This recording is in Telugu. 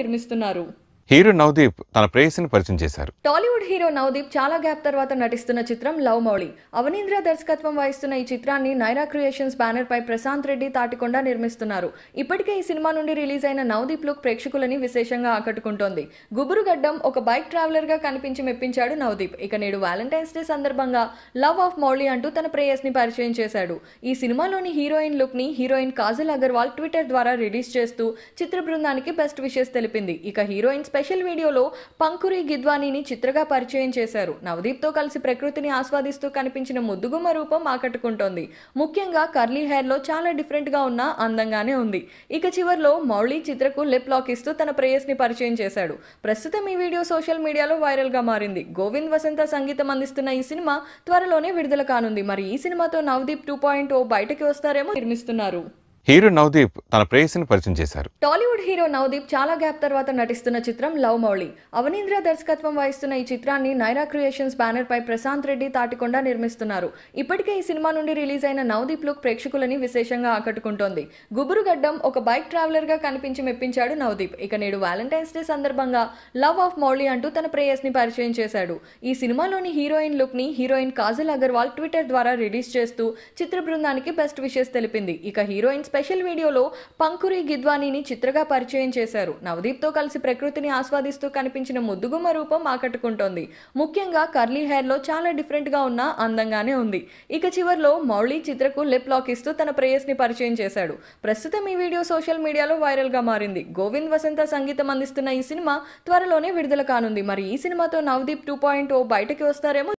నిర్మిస్తున్నారు హీరో నవదీప్ తన ప్రేయసిని పరిచయం చేశారు టాలీవుడ్ హీరో నవదీప్ చాలా గ్యాప్ తర్వాత నటిస్తున్న చిత్రం లవ్ మౌళి అవనీంద్ర దర్శకత్వం వహిస్తున్న ఈ చిత్రాన్ని నైరా క్రియేషన్స్ బ్యానర్ పై ప్రశాంత్ రెడ్డి తాటికొండ నిర్మిస్తున్నారు ఇప్పటికే ఈ సినిమా నుండి రిలీజ్ అయిన నవదీప్ లుక్ ప్రేక్షకులని విశేషంగా ఆకట్టుకుంటోంది గుబురు గడ్డం ఒక బైక్ ట్రావెలర్ గా కనిపించి మెప్పించాడు నవదీప్ ఇక నేడు వ్యాలంటైన్స్ డే సందర్భంగా లవ్ ఆఫ్ మౌళి అంటూ తన ప్రేయస్ ని పరిచయం చేశాడు ఈ సినిమాలోని హీరోయిన్ లుక్ ని హీరోయిన్ కాజల్ అగర్వాల్ ట్విట్టర్ ద్వారా రిలీజ్ చేస్తూ చిత్ర బృందానికి బెస్ట్ విషెస్ తెలిపింది ఇక హీరోయిన్స్ స్పెషల్ వీడియోలో పంకురి గిద్వానీని చిత్రగా పరిచయం చేశారు నవదీప్తో కలిసి ప్రకృతిని ఆస్వాదిస్తూ కనిపించిన ముద్దుగుమ్మ రూపం ఆకట్టుకుంటోంది ముఖ్యంగా కర్లీ హెయిర్లో చాలా డిఫరెంట్గా ఉన్న అందంగానే ఉంది ఇక చివరిలో మౌళి చిత్రకు లిప్ లాక్ ఇస్తూ తన ప్రేయస్ని పరిచయం చేశాడు ప్రస్తుతం ఈ వీడియో సోషల్ మీడియాలో వైరల్గా మారింది గోవింద్ వసంత సంగీతం అందిస్తున్న ఈ సినిమా త్వరలోనే విడుదల కానుంది మరి ఈ సినిమాతో నవదీప్ టూ పాయింట్ ఓ బయటకి వస్తారేమో నిర్మిస్తున్నారు హీరో నవదీప్ తన ప్రేయసిని పరిచయం చేశారు టాలీవుడ్ హీరో నవదీప్ చాలా గ్యాప్ తర్వాత నటిస్తున్న చిత్రం లవ్ మౌళి అవనీంద్ర దర్శకత్వం వహిస్తున్న ఈ చిత్రాన్ని నైరా క్రియేషన్స్ బ్యానర్ పై ప్రశాంత్ రెడ్డి తాటికొండ నిర్మిస్తున్నారు ఇప్పటికే ఈ సినిమా నుండి రిలీజ్ అయిన నవదీప్ లుక్ ప్రేక్షకులని విశేషంగా ఆకట్టుకుంటోంది గుబురుగడ్డం ఒక బైక్ ట్రావెలర్ గా కనిపించి మెప్పించాడు నవదీప్ ఇక నేడు వ్యాలంటైన్స్ డే సందర్భంగా లవ్ ఆఫ్ మౌళి అంటూ తన ప్రేయస్ని పరిచయం చేశాడు ఈ సినిమాలోని హీరోయిన్ లుక్ ని హీరోయిన్ కాజల్ అగర్వాల్ ట్విట్టర్ ద్వారా రిలీజ్ చేస్తూ చిత్ర బృందానికి బెస్ట్ విషెస్ తెలిపింది ఇక హీరోయిన్స్ స్పెషల్ వీడియోలో పంకురి గిద్వానీని చిత్రగా పరిచయం చేశారు నవదీప్తో కలిసి ప్రకృతిని ఆస్వాదిస్తూ కనిపించిన ముద్దుగుమ్మ రూపం ఆకట్టుకుంటోంది ముఖ్యంగా కర్లీ హెయిర్లో చాలా డిఫరెంట్గా ఉన్న అందంగానే ఉంది ఇక చివరిలో మౌళి చిత్రకు లిప్ లాక్ ఇస్తూ తన ప్రేయస్ని పరిచయం చేశాడు ప్రస్తుతం ఈ వీడియో సోషల్ మీడియాలో వైరల్గా మారింది గోవింద్ వసంత సంగీతం అందిస్తున్న ఈ సినిమా త్వరలోనే విడుదల కానుంది మరి ఈ సినిమాతో నవదీప్ టూ పాయింట్ ఓ బయటకి వస్తారేమో